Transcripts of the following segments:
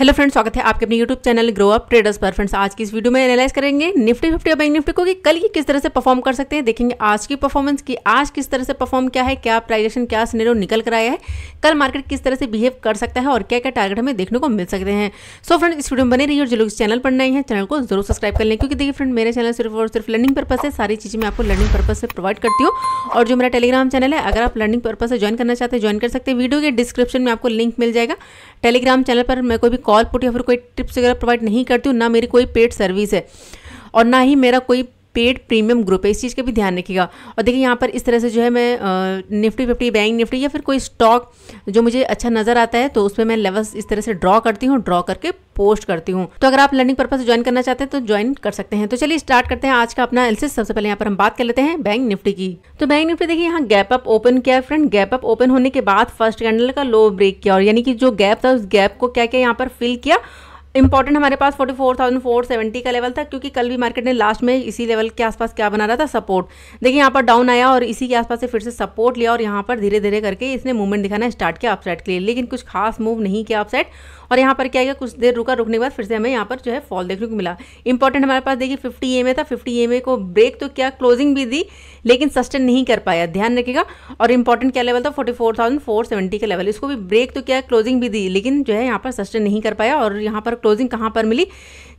hello friends स्वागत है आपके अपने YouTube channel grow up traders पर फ्रेंड्स आज की इस वीडियो में एनालाइज करेंगे निफ्टी फिफ्टी और बैंक निफ्टी को कि कल ये किस तरह से परफॉर्म कर सकते हैं देखेंगे आज की परफॉर्मेंस की आज किस तरह से परफॉर्म क्या है क्या प्राइजेशन क्या सिनेरियो निकल कर आया है कल मार्केट किस तरह से बिहेव कर सकता है और क्या क्या टारगेट हमें देखने को मिल सकते हैं सो फ्रेंड इस वीडियो में बने रही और जो लोग इस चैनल पर नए हैं चैनल को जरूर सब्सक्राइब कर लें क्योंकि देखिए फ्रेंड मेरे चैनल सिर्फ और सिर्फ लर्निंग पर्पज है सारी चीज़ें मैं आपको लर्निंग पर्पज से प्रोवाइड करती हूँ और जो मेरा टेलीग्राम चैनल है अगर आप लर्निंग पर्पज से ज्वाइन करना चाहते हैं ज्वाइन कर सकते हैं वीडियो के डिस्क्रिप्शन में आपको लिंक मिल जाएगा टेलीग्राम चैनल पर मैं कोई भी कॉल पुट या फिर कोई टिप्स वगैरह प्रोवाइड नहीं करती हूँ ना मेरी कोई पेड सर्विस है और ना ही मेरा कोई पेड प्रीमियम ग्रुप है इस चीज़ का भी ध्यान रखिएगा और देखिए यहाँ पर इस तरह से जो है मैं निफ्टी फिफ्टी बैंक निफ्टी या फिर कोई स्टॉक जो मुझे अच्छा नज़र आता है तो उसमें मैं लेवल्स इस तरह से ड्रॉ करती हूँ ड्रॉ करके पोस्ट करती हूँ तो अगर आप लर्निंग पर्पज ज्वाइन करना चाहते हैं तो ज्वाइन कर सकते हैं तो चलिए स्टार्ट करते हैं आज का अपना एलसिस सबसे पहले यहाँ पर हम बात कर लेते हैं बैंक निफ्टी की तो बैंक निफ्टी देखिए यहाँ गैप अप ओपन किया फ्रेंड गैप अप ओपन होने के बाद फर्स्ट कैंडल का लो ब्रेक किया और यानी कि जो गैप था उस गैप को क्या क्या यहाँ पर फिल किया इंपॉर्टेंट हमारे पास 44,470 का लेवल था क्योंकि कल भी मार्केट ने लास्ट में इसी लेवल के आसपास क्या बना रहा था सपोर्ट देखिए यहाँ पर डाउन आया और इसी के आसपास से फिर से सपोर्ट लिया और यहाँ पर धीरे धीरे करके इसने मूवमेंट दिखाना स्टार्ट किया अपसाइड के लिए लेकिन कुछ खास मूव नहीं किया अपसाइड और यहाँ पर क्या है कुछ देर रुका रुकने के बाद फिर से हमें यहाँ पर जो है फॉल देखने को मिला इंपॉर्टेंट हमारे पास देखिए फिफ्टी ए था फिफ्टी ए को ब्रेक तो क्या क्लोजिंग भी दी लेकिन सस्टेन नहीं कर पाया ध्यान रखेगा और इंपॉर्टेंट क्या लेवल था forty four thousand four seventy का लेवल इसको भी ब्रेक तो क्या क्लोजिंग भी दी लेकिन जो है यहाँ पर सस्टेन नहीं कर पाया और यहाँ पर क्लोजिंग कहाँ पर मिली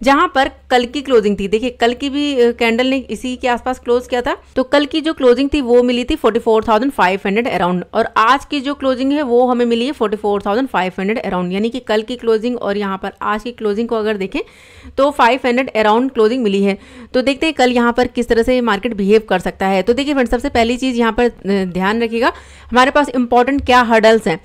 जहाँ पर कल की क्लोजिंग थी देखिए कल की भी कैंडल ने इसी के आसपास क्लोज किया था तो कल की जो क्लोजिंग थी वो मिली थी 44,500 अराउंड और आज की जो क्लोजिंग है वो हमें मिली है 44,500 अराउंड यानी कि कल की क्लोजिंग और यहाँ पर आज की क्लोजिंग को अगर देखें तो 500 अराउंड क्लोजिंग मिली है तो देखते हैं कल यहाँ पर किस तरह से मार्केट बिहेव कर सकता है तो देखिए फ्रेंड सबसे पहली चीज़ यहाँ पर ध्यान रखिएगा हमारे पास इंपॉर्टेंट क्या हर्डल्स हैं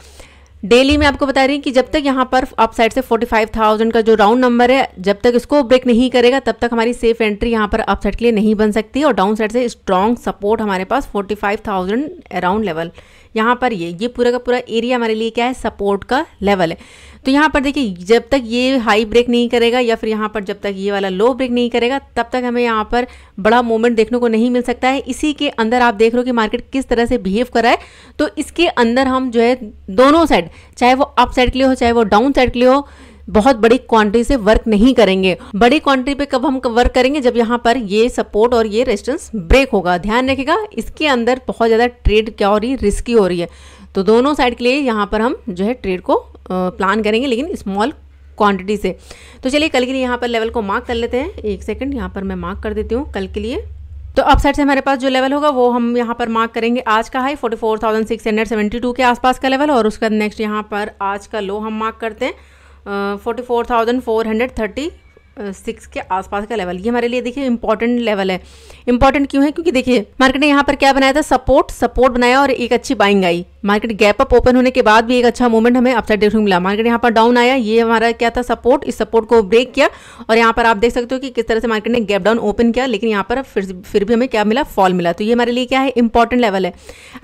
डेली मैं आपको बता रही हूँ कि जब तक यहाँ पर अप साइड से 45,000 का जो राउंड नंबर है जब तक इसको ब्रेक नहीं करेगा तब तक हमारी सेफ एंट्री यहाँ पर अप साइड के लिए नहीं बन सकती और डाउन साइड से स्ट्रॉन्ग सपोर्ट हमारे पास 45,000 अराउंड लेवल यहाँ पर ये ये पूरा का पूरा एरिया हमारे लिए क्या है सपोर्ट का लेवल है तो यहाँ पर देखिए जब तक ये हाई ब्रेक नहीं करेगा या फिर यहाँ पर जब तक ये वाला लो ब्रेक नहीं करेगा तब तक हमें यहाँ पर बड़ा मूवमेंट देखने को नहीं मिल सकता है इसी के अंदर आप देख रहे हो कि मार्केट किस तरह से बिहेव कर रहा है तो इसके अंदर हम जो है दोनों साइड चाहे वो अप साइड के लिए हो चाहे वो डाउन साइड के लिए हो बहुत बड़ी क्वांटिटी से वर्क नहीं करेंगे बड़ी क्वांटिटी पे कब हम वर्क करेंगे जब यहाँ पर ये सपोर्ट और ये रेजिस्टेंस ब्रेक होगा ध्यान रखेगा इसके अंदर बहुत ज़्यादा ट्रेड क्या हो रही है रिस्की हो रही है तो दोनों साइड के लिए यहाँ पर हम जो है ट्रेड को प्लान करेंगे लेकिन स्मॉल क्वांटिटी से तो चलिए कल के लिए यहाँ पर लेवल को मार्क कर लेते हैं एक सेकंड यहाँ पर मैं मार्क कर देती हूँ कल के लिए तो अब साइड से हमारे पास जो लेवल होगा वो हम यहाँ पर मार्क करेंगे आज का हाई 44,672 के आसपास का लेवल और उसका नेक्स्ट यहाँ पर आज का लो हम मार्क करते हैं forty four thousand four hundred thirty six के आसपास का लेवल ये हमारे लिए देखिए इंपॉर्टेंट लेवल है इंपॉर्टेंट क्यों है क्योंकि देखिए मार्केट ने यहाँ पर क्या बनाया था सपोर्ट सपोर्ट बनाया और एक अच्छी बाइंग आई मार्केट गैप अप ओपन होने के बाद भी एक अच्छा मूवमेंट हमें अपसाइड देखने को मिला मार्केट यहाँ पर डाउन आया ये हमारा क्या था सपोर्ट इस सपोर्ट को ब्रेक किया और यहाँ पर आप देख सकते हो कि किस तरह से मार्केट ने गैप डाउन ओपन किया लेकिन यहाँ पर फिर फिर भी हमें क्या मिला फॉल मिला तो ये हमारे लिए क्या है इंपॉर्टेंट लेवल है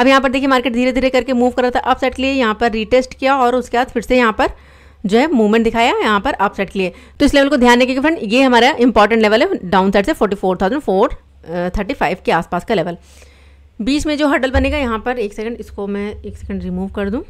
अब यहाँ पर देखिए मार्केट धीरे धीरे करके मूव कर रहा था अपसाइड के लिए यहाँ पर रिटेस्ट किया और उसके बाद फिर से यहाँ पर जो है मूवमेंट दिखाया है यहाँ पर अप साइड के लिए तो इस लेवल को ध्यान रखिएगा फ्रेंड ये हमारा इंपॉर्टेंट लेवल है डाउन साइड से forty four thousand four thirty five के आसपास का लेवल बीच में जो हर्डल बनेगा यहाँ पर एक सेकंड इसको मैं एक सेकंड रिमूव कर दूँ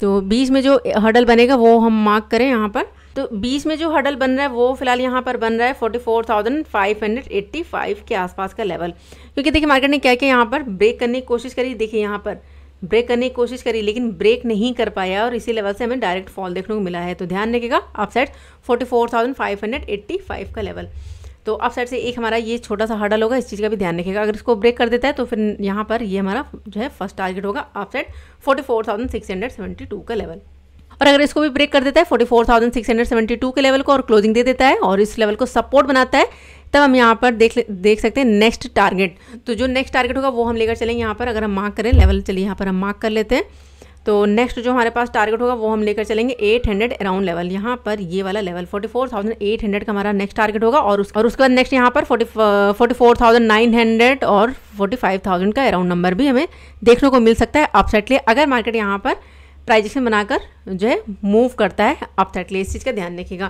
तो बीच में जो हर्डल बनेगा वो हम मार्क करें यहाँ पर तो बीच में जो हर्डल बन रहा है वो फिलहाल यहाँ पर बन रहा है forty four thousand five hundred eighty five के आसपास का लेवल क्योंकि देखिए मार्केट ने क्या किया यहाँ पर ब्रेक करने की कोशिश करी देखिए यहाँ पर ब्रेक करने की कोशिश करी लेकिन ब्रेक नहीं कर पाया और इसी लेवल से हमें डायरेक्ट फॉल देखने को मिला है तो ध्यान रखेगा अपसेट 44,585 का लेवल तो साइड से एक हमारा ये छोटा सा हर्डल होगा इस चीज़ का भी ध्यान रखेगा अगर इसको ब्रेक कर देता है तो फिर यहाँ पर ये हमारा जो है फर्स्ट टारगेट होगा अपसेट 44,672 का लेवल और अगर इसको भी ब्रेक कर देता है 44,672 के लेवल को और क्लोजिंग दे देता है और इस लेवल को सपोर्ट बनाता है तब हम यहाँ पर देख देख सकते हैं नेक्स्ट टारगेट तो जो नेक्स्ट टारगेट तो होगा वो हम लेकर चलेंगे यहाँ पर अगर हम मार्क करें लेवल चलिए यहाँ पर हम मार्क कर लेते हैं तो नेक्स्ट जो हमारे पास टारगेट होगा वो हम लेकर चलेंगे 800 हंड्रेड अराउंड लेवल यहाँ पर ये वाला लेवल 44,800 का हमारा नेक्स्ट टारगेट होगा और उस और उसके बाद नेक्स्ट यहाँ पर 44,900 uh, और 45,000 का अराउंड नंबर भी हमें देखने को मिल सकता है अपसेटली लिए अगर मार्केट यहाँ पर ट्राइजेक्शन बनाकर जो है मूव करता है अपसाइड के लिए इस चीज़ का ध्यान रखिएगा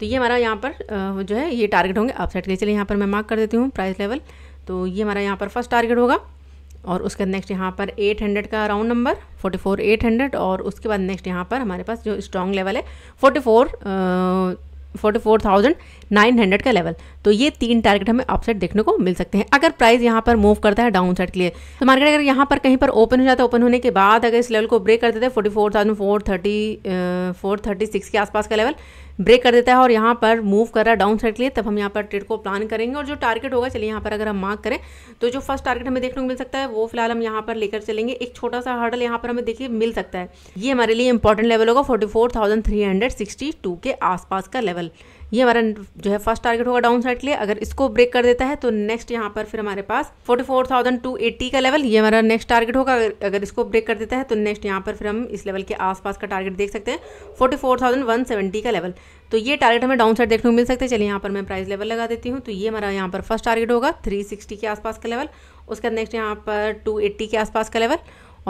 तो ये हमारा यहाँ पर जो है ये टारगेट होंगे अपसाइड के लिए चलिए यहाँ पर मैं मार्क कर देती हूँ प्राइस लेवल तो ये हमारा यहाँ पर फर्स्ट टारगेट होगा और उसके बाद नेक्स्ट यहाँ पर 800 का राउंड नंबर 44 800 और उसके बाद नेक्स्ट यहाँ पर हमारे पास जो स्ट्रॉन्ग लेवल है 44 forty four thousand nine hundred का लेवल तो ये तीन टारगेट हमें अपसाइड देखने को मिल सकते हैं अगर प्राइस यहाँ पर मूव करता है डाउन साइड के लिए तो मार्केट अगर यहाँ पर कहीं पर ओपन हो जाता है ओपन होने के बाद अगर इस लेवल को ब्रेक कर देता है forty four thousand four thirty four thirty six के आसपास का लेवल ब्रेक कर देता है और यहाँ पर मूव कर रहा है डाउन साइड के लिए तब हम यहाँ पर ट्रेड को प्लान करेंगे और जो टारगेट होगा चलिए यहाँ पर अगर हम मार्क करें तो जो फर्स्ट टारगेट हमें देखने को मिल सकता है वो फिलहाल हम यहाँ पर लेकर चलेंगे एक छोटा सा हर्डल यहाँ पर हमें देखिए मिल सकता है ये हमारे लिए इंपॉर्टेंट लेवल होगा फोर्टी के आसपास का लेवल ये हमारा जो है फर्स्ट टारगेट होगा डाउन साइड के लिए अगर इसको ब्रेक कर देता है तो नेक्स्ट यहाँ पर फिर हमारे पास 44,280 का लेवल ये हमारा नेक्स्ट टारगेट होगा अगर अगर इसको ब्रेक कर देता है तो नेक्स्ट यहाँ पर फिर हम इस लेवल के आसपास का टारगेट देख सकते हैं 44,170 का लेवल तो ये टारगेट हमें डाउन साइड देखने को मिल सकते हैं चलिए यहाँ पर मैं प्राइस लेवल लगा देती हूँ तो ये हमारा यहाँ पर फर्स्ट टारगेट होगा सिक्सटी के आसपास का लेवल उसके बाद नेक्स्ट यहाँ पर एट्टी के आसपास का लेवल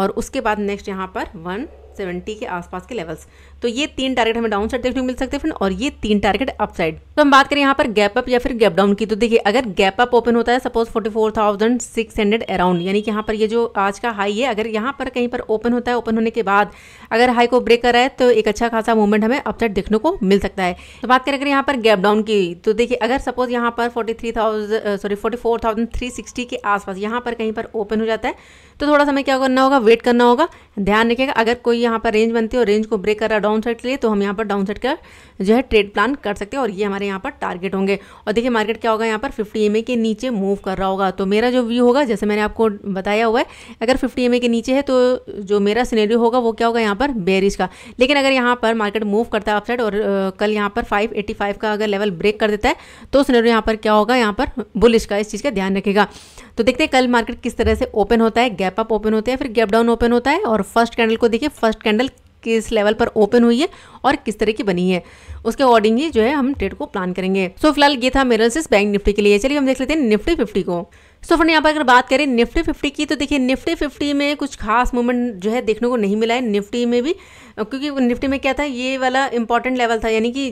और उसके बाद नेक्स्ट यहाँ पर वन सेवेंटी के आसपास के लेवल्स तो ये तीन टारगेट हमें डाउन साइड देखने को मिल सकते हैं फ्रेंड और ये तीन टारगेट अपसाइड तो हम बात करें यहाँ पर गैप अप या फिर गैप डाउन की तो देखिए अगर गैप अप ओपन होता है suppose forty four thousand six hundred around यानी कि यहाँ पर ये जो आज का हाई है अगर यहाँ पर कहीं पर ओपन होता है ओपन होने के बाद अगर हाई को ब्रेक करा है तो एक अच्छा खासा मूवमेंट हमें अपसाइड देखने को मिल सकता है तो बात करें अगर यहाँ पर गैप डाउन की तो देखिए अगर सपोज यहाँ पर forty three thousand sorry forty four thousand three sixty के आसपास यहाँ पर कहीं पर ओपन हो जाता है तो थोड़ा समय क्या करना होगा वेट करना होगा ध्यान रखिएगा अगर कोई यहाँ पर रेंज बनती है और रेंज को ब्रेक कर रहा है डाउन साइड के लिए तो हम यहाँ पर डाउन साइड का जो है ट्रेड प्लान कर सकते हैं और ये हमारे यहाँ पर टारगेट होंगे और देखिए मार्केट क्या होगा यहाँ पर फिफ्टी एम के नीचे मूव कर रहा होगा तो मेरा जो व्यू होगा जैसे मैंने आपको बताया हुआ है अगर फिफ्टी एम के नीचे है तो जो मेरा सीनेरियो होगा वो क्या होगा यहाँ पर बेरिश का लेकिन अगर यहाँ पर मार्केट मूव करता है अपसाइड और कल यहाँ पर फाइव का अगर लेवल ब्रेक कर देता है तो सीनेरियो यहाँ पर क्या होगा यहाँ पर बुलिश का इस चीज़ का ध्यान रखेगा तो देखते हैं कल मार्केट किस तरह से ओपन होता है गैप अप ओपन होते हैं फिर गैप डाउन ओपन होता है और फर्स्ट कैंडल को देखिए फर्स्ट कैंडल किस लेवल पर ओपन हुई है और किस तरह की बनी है उसके अकॉर्डिंग ही जो है हम ट्रेड को प्लान करेंगे सो so, फिलहाल ये था मेरल बैंक निफ्टी के लिए चलिए हम देख लेते हैं निफ्टी फिफ्टी को सो फ्रेंड यहाँ पर अगर बात करें निफ्टी फिफ्टी की तो देखिए निफ्टी फिफ्टी में कुछ खास मूवमेंट जो है देखने को नहीं मिला है निफ्टी में भी क्योंकि निफ्टी में क्या था ये वाला इंपॉर्टेंट लेवल था यानी कि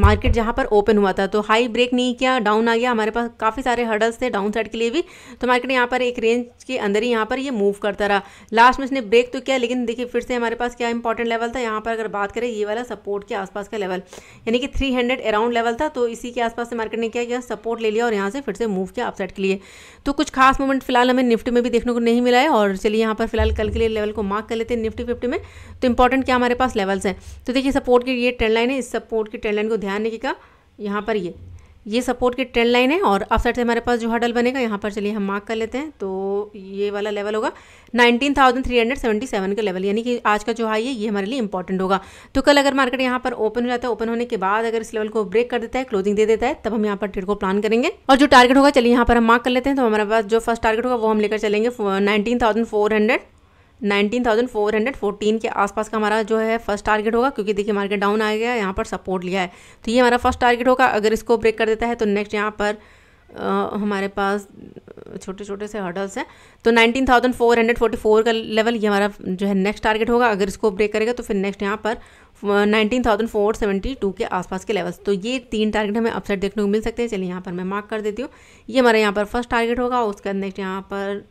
मार्केट जहाँ पर ओपन हुआ था तो हाई ब्रेक नहीं किया डाउन आ गया हमारे पास काफ़ी सारे हर्डल्स थे डाउन साइड के लिए भी तो मार्केट यहाँ पर एक रेंज के अंदर ही यहाँ पर ये यह मूव करता रहा लास्ट में इसने ब्रेक तो किया लेकिन देखिए फिर से हमारे पास क्या इंपॉर्टेंट लेवल था यहाँ पर अगर बात करें ये वाला सपोर्ट के आसपास का लेवल यानी कि थ्री अराउंड लेवल था तो इसी के आसपास से मार्केट ने क्या किया सपोर्ट ले लिया और यहाँ से फिर से मूव किया अपसाइड के लिए तो कुछ खास मूवमेंट फिलहाल हमें निफ्टी में भी देखने को नहीं मिला है और चलिए यहाँ पर फिलहाल कल के लिए लेवल को मार्क कर लेते हैं निफ्टी फिफ्टी में तो इंपॉर्टेंट क्या हमारे पास लेवल्स हैं तो देखिए सपोर्ट की ये ट्रेंड लाइन है इस सपोर्ट की ट्रेंड लाइन को ध्यान रखिएगा यहाँ पर ये ये सपोर्ट की ट्रेंड लाइन है और अब साइड से हमारे पास जो हडल बनेगा यहाँ पर चलिए हम मार्क कर लेते हैं तो ये वाला लेवल होगा 19,377 का लेवल यानी कि आज का जो हाई है ये हमारे लिए इंपॉर्टेंट होगा तो कल अगर मार्केट यहाँ पर ओपन हो जाता है ओपन होने के बाद अगर इस लेवल को ब्रेक कर देता है क्लोजिंग दे देता है तब हम यहाँ पर ट्रेड को प्लान करेंगे और जो टारगेट होगा चलिए यहाँ पर हम मार्क कर लेते हैं तो हमारे पास जो फर्स्ट टारगेट होगा वो हम लेकर चलेंगे नाइनटीन 19,414 के आसपास का हमारा जो है फर्स्ट टारगेट होगा क्योंकि देखिए मार्केट डाउन आ गया यहाँ पर सपोर्ट लिया है तो ये हमारा फर्स्ट टारगेट होगा अगर इसको ब्रेक कर देता है तो नेक्स्ट यहाँ पर आ, हमारे पास छोटे छोटे से हर्डल्स हैं तो 19,444 का लेवल ये हमारा जो है नेक्स्ट टारगेट होगा अगर इसको ब्रेक करेगा तो फिर नेक्स्ट यहाँ पर 19,472 के आसपास के लेवल्स तो ये तीन टारगेट हमें अपसाइड देखने को मिल सकते हैं चलिए यहाँ पर मैं मार्क कर देती हूँ ये हमारा यहाँ पर फर्स्ट टारगेट होगा उसके बाद नेक्स्ट यहाँ पर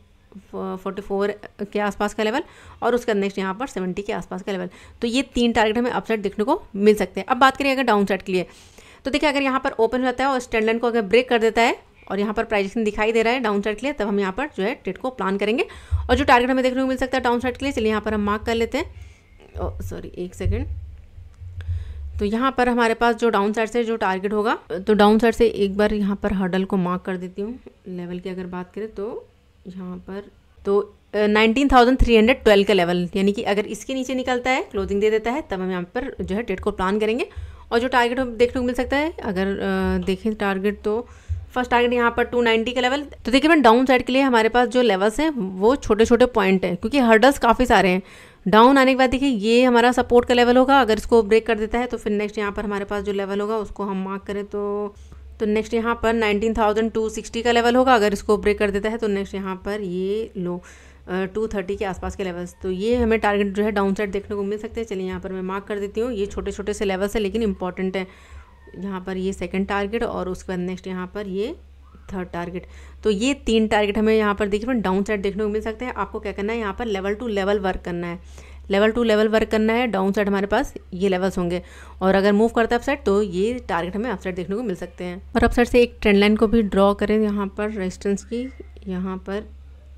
फोर्टी फोर के आसपास का लेवल और उसका नेक्स्ट यहाँ पर सेवेंटी के आसपास का लेवल तो ये तीन टारगेट हमें अपसाइड देखने को मिल सकते हैं अब बात करिए अगर डाउन साइड के लिए तो देखिए अगर यहाँ पर ओपन हो जाता है और स्टैंड लाइन को अगर ब्रेक कर देता है और यहाँ पर प्राइजेशन दिखाई दे रहा है डाउन साइड के लिए तब हम यहाँ पर जो है ट्रेड को प्लान करेंगे और जो टारगेट हमें देखने को मिल सकता है डाउन साइड के लिए चलिए यहाँ पर हम मार्क कर लेते हैं सॉरी एक सेकेंड तो यहाँ पर हमारे पास जो डाउन साइड से जो टारगेट होगा तो डाउन साइड से एक बार यहाँ पर हर्डल को मार्क कर देती हूँ लेवल की अगर बात करें तो यहाँ पर तो nineteen thousand three hundred twelve का लेवल यानी कि अगर इसके नीचे निकलता है क्लोजिंग दे देता है तब हम यहाँ पर जो है डेट को प्लान करेंगे और जो टारगेट हम देखने को मिल सकता है अगर देखें टारगेट तो फर्स्ट टारगेट यहाँ पर 290 का लेवल तो देखिए मैं डाउन साइड के लिए हमारे पास जो लेवल्स हैं वो छोटे छोटे पॉइंट हैं क्योंकि हर्डल्स काफ़ी सारे हैं डाउन आने के बाद देखिए ये हमारा सपोर्ट का लेवल होगा अगर इसको ब्रेक कर देता है तो फिर नेक्स्ट यहाँ पर हमारे पास जो लेवल होगा उसको हम मार्क करें तो तो नेक्स्ट यहाँ पर 19,260 का लेवल होगा अगर इसको ब्रेक कर देता है तो नेक्स्ट यहाँ पर ये लो टू थर्टी के आसपास के लेवल्स तो ये हमें टारगेट जो है डाउन साइड देखने को मिल सकते हैं चलिए यहाँ पर मैं मार्क कर देती हूँ ये छोटे छोटे से लेवल्स है लेकिन इंपॉर्टेंट है यहाँ पर ये सेकंड टारगेट और उसके बाद नेक्स्ट यहाँ पर ये थर्ड टारगेट तो ये तीन टारगेट हमें यहाँ पर देखिए डाउन साइड देखने को मिल सकते हैं आपको क्या करना है यहाँ पर लेवल टू लेवल वर्क करना है लेवल टू लेवल वर्क करना है डाउन साइड हमारे पास ये लेवल्स होंगे और अगर मूव करता है अपसाइड तो ये टारगेट हमें अपसाइड देखने को मिल सकते हैं और अपसाइड से एक ट्रेंड लाइन को भी ड्रॉ करें यहाँ पर रेजिस्टेंस की यहाँ पर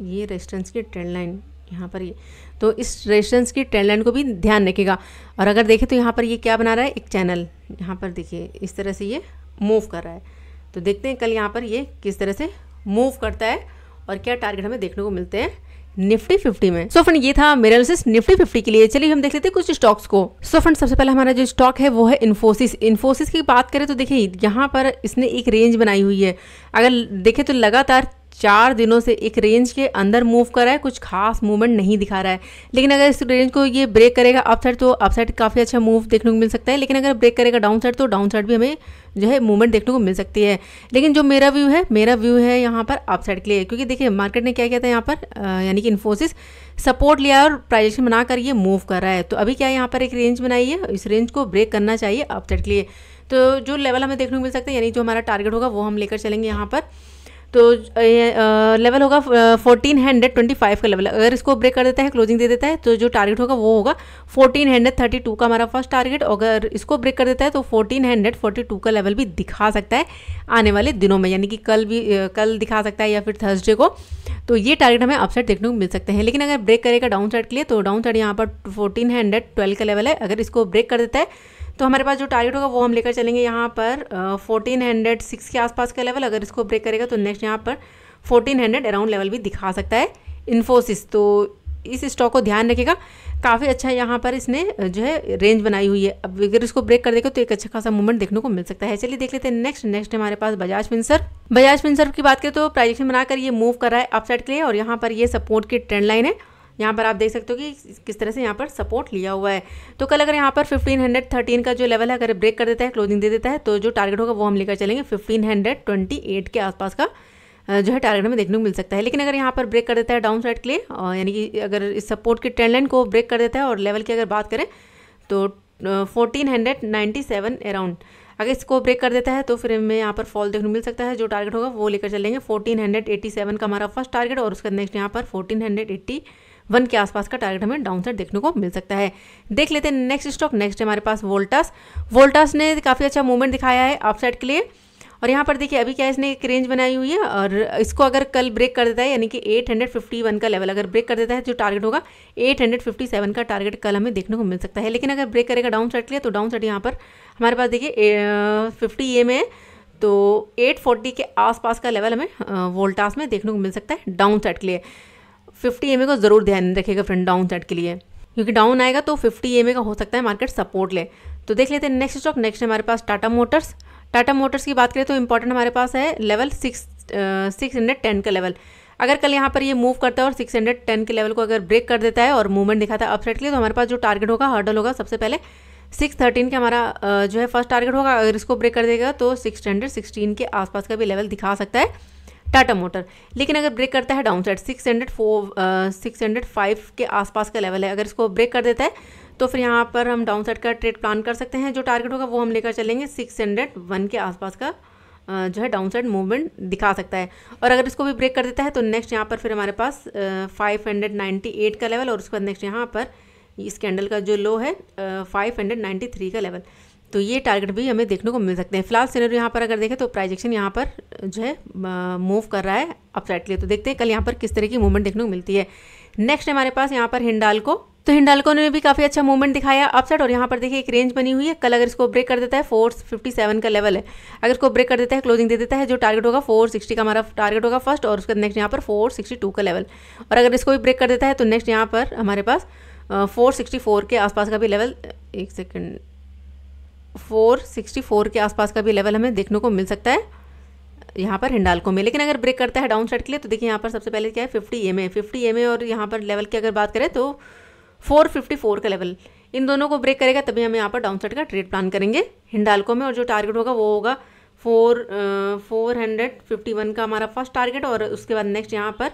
ये रेजिस्टेंस की ट्रेंड लाइन यहाँ पर ये तो इस रेजिस्टेंस की ट्रेंड लाइन को भी ध्यान रखेगा और अगर देखें तो यहाँ पर ये क्या बना रहा है एक चैनल यहाँ पर देखिए इस तरह से ये मूव कर रहा है तो देखते हैं कल यहाँ पर ये किस तरह से मूव करता है और क्या टारगेट हमें देखने को मिलते हैं निफ्टी फिफ्टी में सो so फ्रेंड ये था मेरे निफ्टी फिफ्टी के लिए चलिए हम देख लेते हैं कुछ स्टॉक्स को सो so फ्रेंड सबसे पहले हमारा जो स्टॉक है वो है इन्फोसिस इन्फोसिस की बात करें तो देखिए यहाँ पर इसने एक रेंज बनाई हुई है अगर देखें तो लगातार चार दिनों से एक रेंज के अंदर मूव कर रहा है कुछ खास मूवमेंट नहीं दिखा रहा है लेकिन अगर इस रेंज को ये ब्रेक करेगा अपसाइड तो अपसाइड काफ़ी अच्छा मूव देखने को मिल सकता है लेकिन अगर ब्रेक करेगा डाउन साइड तो डाउन साइड भी हमें जो है मूवमेंट देखने को मिल सकती है लेकिन जो मेरा व्यू है मेरा व्यू है यहाँ पर अपसाइड के लिए क्योंकि देखिए मार्केट ने क्या किया था यहाँ पर यानी कि इन्फोसिस सपोर्ट लिया और प्राइजेशन बनाकर ये मूव कर रहा है तो अभी क्या यहाँ पर एक रेंज बनाई है इस रेंज को ब्रेक करना चाहिए अपसाइड के लिए तो जो लेवल हमें देखने को मिल सकता है यानी जो हमारा टारगेट होगा वो हम लेकर चलेंगे यहाँ पर तो लेवल होगा फोर्टीन हंड्रेड ट्वेंटी फाइव का लेवल अगर इसको ब्रेक कर देता है क्लोजिंग दे देता है तो जो टारगेट होगा वो होगा फोर्टीन हंड्रेड थर्टी टू का हमारा फर्स्ट टारगेट अगर इसको ब्रेक कर देता है तो फोर्टीन हंड्रेड फोर्टी टू का लेवल भी दिखा सकता है आने वाले दिनों में यानी कि कल भी कल दिखा सकता है या फिर थर्सडे को तो ये टारगेट हमें अपसाइड देखने को मिल सकते हैं लेकिन अगर ब्रेक करेगा डाउन साइड के लिए तो डाउन साइड यहाँ पर फोर्टीन हंड्रेड ट्वेल्व का लेवल है अगर इसको ब्रेक कर देता है तो हमारे पास जो टारगेट होगा वो हम लेकर चलेंगे यहाँ पर फोर्टीन हंड्रेड सिक्स के आसपास का लेवल अगर इसको ब्रेक करेगा तो नेक्स्ट यहाँ पर फोर्टीन हंड्रेड अराउंड लेवल भी दिखा सकता है इन्फोसिस तो इस स्टॉक को ध्यान रखेगा काफ़ी अच्छा यहाँ पर इसने जो है रेंज बनाई हुई है अब अगर इसको ब्रेक कर देगा तो एक अच्छा खासा मूवमेंट देखने को मिल सकता है चलिए देख लेते हैं नेक्स्ट नेक्स्ट हमारे पास बजाज फिंसर बजाज फिंसर की बात करें तो प्राइजेक्शन बनाकर ये मूव कर रहा है अपसाइड के लिए और यहाँ पर ये सपोर्ट की ट्रेंड लाइन है यहाँ पर आप देख सकते हो कि किस तरह से यहाँ पर सपोर्ट लिया हुआ है तो कल अगर यहाँ पर फिफ्टीन हंड्रेड थर्टीन का जो लेवल है अगर ब्रेक कर देता है क्लोजिंग दे देता है तो जो टारगेट होगा वो हम लेकर चलेंगे फिफ्टीन हंड्रेड ट्वेंटी एट के आसपास का जो है टारगेट में देखने को मिल सकता है लेकिन अगर यहाँ पर ब्रेक कर देता है डाउन साइड के लिए यानी कि अगर इस सपोर्ट की ट्रेंड लाइन को ब्रेक कर देता है और लेवल की अगर बात करें तो fourteen hundred ninety seven around अगर इसको ब्रेक कर देता है तो फिर हमें यहाँ पर फॉल देखने को मिल सकता है जो टारगेट होगा वो लेकर चलेंगे फोर्टीन हंड्रेड सेवन का हमारा फर्स्ट टारगेट और उसका नेक्स्ट यहाँ पर फोर्टीन हंड्रेड एट्टी वन के आसपास का टारगेट हमें डाउन साइड देखने को मिल सकता है देख लेते हैं नेक्स्ट स्टॉक नेक्स्ट हमारे पास वोल्टास वोल्टास ने काफ़ी अच्छा मूवमेंट दिखाया है अपसाइड के लिए और यहाँ पर देखिए अभी क्या इसने एक रेंज बनाई हुई है और इसको अगर कल ब्रेक कर देता है यानी कि 851 का लेवल अगर ब्रेक कर देता है जो टारगेट होगा 857 का टारगेट कल हमें देखने को मिल सकता है लेकिन अगर ब्रेक करेगा डाउन साइड के लिए तो डाउन साइड यहाँ पर हमारे पास देखिए फिफ्टी ए में तो 840 के आसपास का लेवल हमें वोल्टास में देखने को मिल सकता है डाउन साइड के लिए फिफ्टी एम का ज़रूर ध्यान रखेगा फ्रेंड डाउन साइड के लिए क्योंकि डाउन आएगा तो फिफ्टी एम का हो सकता है मार्केट सपोर्ट ले तो देख लेते हैं नेक्स्ट स्टॉक नेक्स्ट हमारे पास टाटा मोटर्स टाटा मोटर्स की बात करें तो इंपॉर्टेंट हमारे पास है level six six hundred ten का लेवल अगर कल यहाँ पर ये मूव करता है और सिक्स हंड्रेड टेन के लेवल को अगर ब्रेक कर देता है और मूवमेंट दिखाता है अपसाइड के लिए तो हमारे पास जो टारगेट होगा हर्डल होगा सबसे पहले सिक्स थर्टीन का हमारा जो है फर्स्ट टारगेट होगा अगर इसको ब्रेक कर देगा तो सिक्सटीन के आसपास का भी लेवल दिखा सकता है टाटा मोटर लेकिन अगर ब्रेक करता है down side six hundred four six hundred five के आसपास का लेवल है अगर इसको ब्रेक कर देता है तो फिर यहाँ पर हम डाउन साइड का ट्रेड प्लान कर सकते हैं जो टारगेट होगा वो हम लेकर चलेंगे सिक्स हंड्रेड वन के आसपास का uh, जो है डाउन साइड मूवमेंट दिखा सकता है और अगर इसको भी ब्रेक कर देता है तो नेक्स्ट यहाँ पर फिर हमारे पास फाइव हंड्रेड नाइन्टी एट का लेवल और उसके बाद नेक्स्ट यहाँ पर इस कैंडल का जो लो है फाइव हंड्रेड नाइन्टी थ्री का लेवल तो ये टारगेट भी हमें देखने को मिल सकते हैं फिलहाल सीनरी यहाँ पर अगर देखें तो प्राइजेक्शन यहाँ पर जो है मूव कर रहा है अपसाइड के लिए तो देखते हैं कल यहाँ पर किस तरह की मूवमेंट देखने को मिलती है नेक्स्ट हमारे पास यहाँ पर हिंडाल को तो हिंडालको ने भी काफ़ी अच्छा मूवमेंट दिखाया अपसाइड और यहाँ पर देखिए एक रेंज बनी हुई है कल अगर इसको ब्रेक कर देता है फोर फिफ्टी सेवन का लेवल है अगर इसको ब्रेक कर देता है क्लोजिंग दे देता है जो टारगेट होगा फोर सिक्सटी का हमारा टारगेट होगा फर्स्ट और उसके नेक्स्ट यहाँ पर फोर सिक्सटी टू का लेवल और अगर इसको भी ब्रेक कर देता है तो नेक्स्ट यहाँ पर हमारे पास फोर सिक्सटी फोर के आसपास का भी लेवल एक सेकेंड फोर सिक्सटी फोर के आसपास का भी लेवल हमें देखने को मिल सकता है यहाँ पर हिंडालको में लेकिन अगर ब्रेक करता है डाउन साइड के लिए तो देखिए यहाँ पर सबसे पहले क्या है fifty M A fifty M A और यहाँ पर लेवल की अगर बात करें तो फोर फिफ्टी फोर का लेवल इन दोनों को ब्रेक करेगा तभी हम यहाँ पर डाउन साइड का ट्रेड प्लान करेंगे हिंडालको में और जो टारगेट होगा वो होगा four four hundred fifty one का हमारा फर्स्ट टारगेट और उसके बाद नेक्स्ट यहाँ पर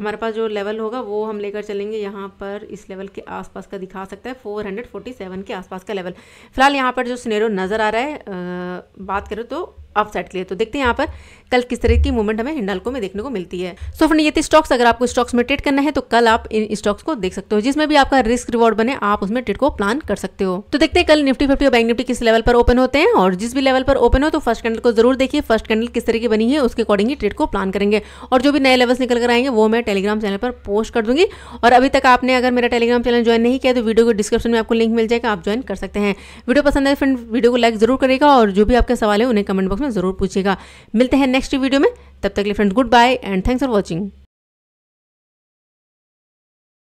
हमारे पास जो लेवल होगा वो हम लेकर चलेंगे यहाँ पर इस लेवल के आसपास का दिखा सकता है 447 के आसपास का लेवल फिलहाल यहाँ पर जो स्नेरो नज़र आ रहा है आ, बात करें तो ऑफ साइड के लिए तो देखते हैं यहाँ पर कल किस तरह की मूवमेंट हमें हिंडालको में देखने को मिलती है सो फ्रेंड ये थे स्टॉक्स अगर आपको स्टॉक्स में ट्रेड करना है तो कल आप इन स्टॉक्स को देख सकते हो जिसमें भी आपका रिस्क रिवॉर्ड बने आप उसमें ट्रेड को प्लान कर सकते हो तो देखते हैं कल निफ्टी फिफ्टी और बैंक निफ्टी किस लेवल पर ओपन होते हैं और जिस भी लेवल पर ओपन हो तो फर्स्ट कैंडल को जरूर देखिए फर्स्ट कैंडल किस तरह की बनी है उसके अकॉर्डिंग ही ट्रेड को प्लान करेंगे और जो भी नए लेवल्स निकल कर आएंगे वो मैं टेलीग्राम चैनल पर पोस्ट कर दूंगी और अभी तक आपने अगर मेरा टेलीग्राम चैनल ज्वाइन नहीं किया तो वीडियो को डिस्क्रिप्शन में आपको लिंक मिल जाएगा आप ज्वाइन कर सकते हैं वीडियो पसंद है फ्रेंड वीडियो को लाइक जरूर करेगा और जो भी आपके सवाल है उन्हें कमेंट बॉक्स बॉक्स में ज़रूर पूछेगा मिलते हैं नेक्स्ट वीडियो में तब तक लिए friends goodbye and thanks for watching